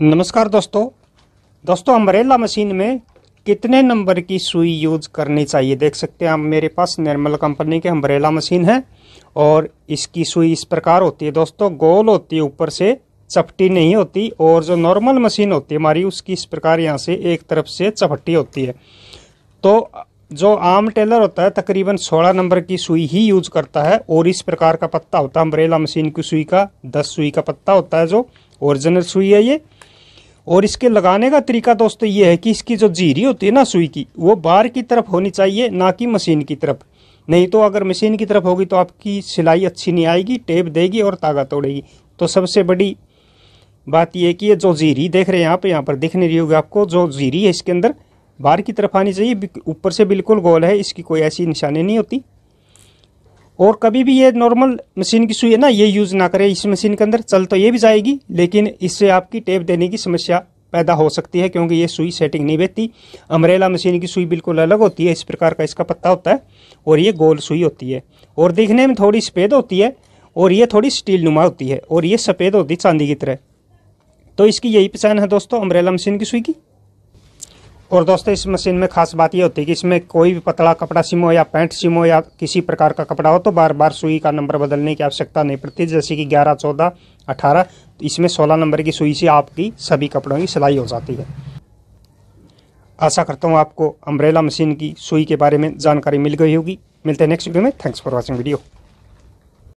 नमस्कार दोस्तों दोस्तों अम्बरेला मशीन में कितने नंबर की सुई यूज करनी चाहिए देख सकते हैं हम मेरे पास निर्मल कंपनी के अम्बरेला मशीन है और इसकी सुई इस प्रकार होती है दोस्तों गोल होती है ऊपर से चपटी नहीं होती और जो नॉर्मल मशीन होती है हमारी उसकी इस प्रकार यहाँ से एक तरफ से चपट्टी होती है तो जो आम टेलर होता है तकरीबन 16 नंबर की सुई ही यूज करता है और इस प्रकार का पत्ता होता है अम्बरेला मशीन की सुई का 10 सुई का पत्ता होता है जो ओरिजिनल सुई है ये और इसके लगाने का तरीका दोस्तों ये है कि इसकी जो जीरी होती है ना सुई की वो बार की तरफ होनी चाहिए ना कि मशीन की तरफ नहीं तो अगर मशीन की तरफ होगी तो आपकी सिलाई अच्छी नहीं आएगी टेप देगी और तागा तोड़ेगी तो सबसे बड़ी बात यह कि ये जो जीरी देख रहे हैं आप यहाँ पर दिख नहीं रही होगी आपको जो जीरी है इसके अंदर बार की तरफ आनी चाहिए ऊपर से बिल्कुल गोल है इसकी कोई ऐसी निशानी नहीं होती और कभी भी ये नॉर्मल मशीन की सुई है ना ये यूज़ ना करें इस मशीन के अंदर चल तो ये भी जाएगी लेकिन इससे आपकी टेप देने की समस्या पैदा हो सकती है क्योंकि ये सुई सेटिंग नहीं बहती अमरेला मशीन की सुई बिल्कुल अलग होती है इस प्रकार का इसका पत्ता होता है और ये गोल सुई होती है और देखने में थोड़ी सफ़ेद होती है और ये थोड़ी स्टील नुमा होती है और ये सफ़ेद होती है चांदी की तरह तो इसकी यही पहचान है दोस्तों अमरेला मशीन की सुई की और दोस्तों इस मशीन में खास बात यह होती है कि इसमें कोई भी पतला कपड़ा सिमो या पैंट सिमो या किसी प्रकार का कपड़ा हो तो बार बार सुई का नंबर बदलने की आवश्यकता नहीं पड़ती जैसे कि ग्यारह चौदह अठारह तो इसमें सोलह नंबर की सुई से आपकी सभी कपड़ों की सिलाई हो जाती है आशा करता हूँ आपको अम्ब्रेला मशीन की सुई के बारे में जानकारी मिल गई होगी मिलते हैं नेक्स्ट वीडियो में थैंक्स फॉर वॉचिंग वीडियो